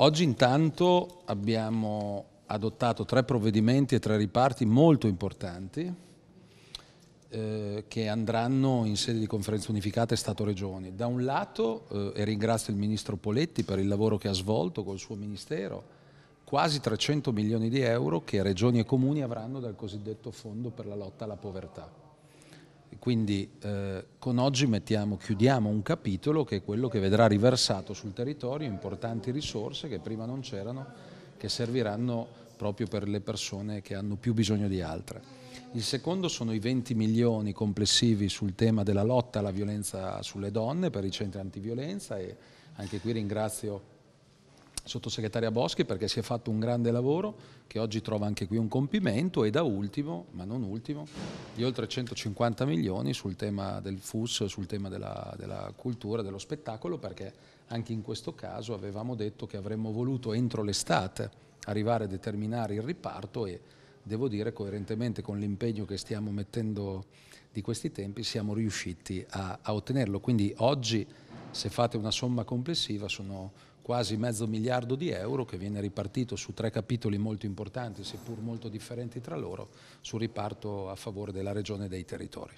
Oggi intanto abbiamo adottato tre provvedimenti e tre riparti molto importanti eh, che andranno in sede di conferenza unificata e Stato-Regioni. Da un lato, eh, e ringrazio il Ministro Poletti per il lavoro che ha svolto col suo Ministero, quasi 300 milioni di euro che Regioni e Comuni avranno dal cosiddetto Fondo per la lotta alla povertà quindi eh, con oggi mettiamo, chiudiamo un capitolo che è quello che vedrà riversato sul territorio importanti risorse che prima non c'erano, che serviranno proprio per le persone che hanno più bisogno di altre. Il secondo sono i 20 milioni complessivi sul tema della lotta alla violenza sulle donne per i centri antiviolenza e anche qui ringrazio sottosegretaria Boschi perché si è fatto un grande lavoro che oggi trova anche qui un compimento e da ultimo, ma non ultimo, di oltre 150 milioni sul tema del FUS, sul tema della, della cultura, dello spettacolo perché anche in questo caso avevamo detto che avremmo voluto entro l'estate arrivare a determinare il riparto e devo dire coerentemente con l'impegno che stiamo mettendo di questi tempi siamo riusciti a, a ottenerlo. Quindi oggi se fate una somma complessiva sono quasi mezzo miliardo di euro che viene ripartito su tre capitoli molto importanti, seppur molto differenti tra loro, sul riparto a favore della regione e dei territori.